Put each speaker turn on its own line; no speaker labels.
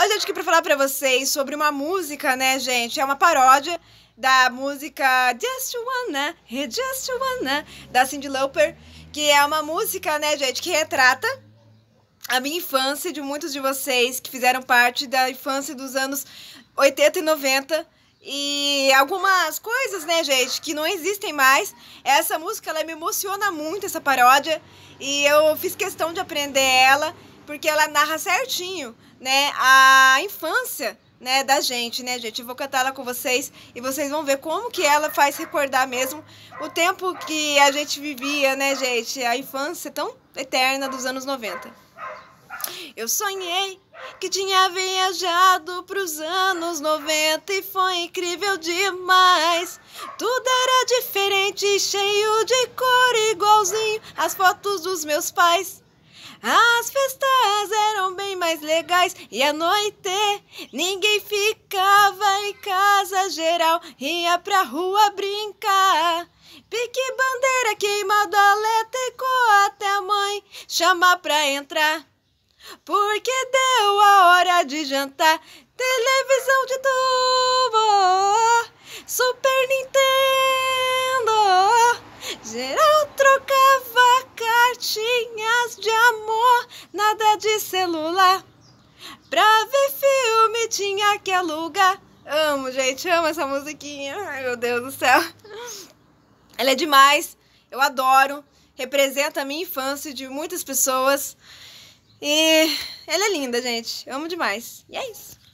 Hoje eu tive que falar pra vocês sobre uma música, né, gente? É uma paródia da música Just Wanna, Just Wanna, da Cyndi Lauper, que é uma música, né, gente, que retrata a minha infância de muitos de vocês que fizeram parte da infância dos anos 80 e 90 e algumas coisas, né, gente, que não existem mais. Essa música ela me emociona muito essa paródia e eu fiz questão de aprender ela porque ela narra certinho, né, a infância, né, da gente, né, gente? Eu vou cantar ela com vocês e vocês vão ver como que ela faz recordar mesmo o tempo que a gente vivia, né, gente? A infância tão eterna dos anos 90. Eu sonhei que tinha viajado pros anos 90 e foi incrível demais. Tudo era diferente, cheio de cor, igualzinho as fotos dos meus pais. As festas eram bem mais legais e à noite ninguém ficava em casa geral, ia pra rua brincar. Pique bandeira, queimado a letra e até a mãe chamar pra entrar. Porque deu a hora de jantar, televisão de tubo, super de amor, nada de celular. Pra ver filme tinha que alugar. Amo, gente, amo essa musiquinha. Ai, meu Deus do céu. Ela é demais, eu adoro. Representa a minha infância de muitas pessoas. E ela é linda, gente. Amo demais. E é isso.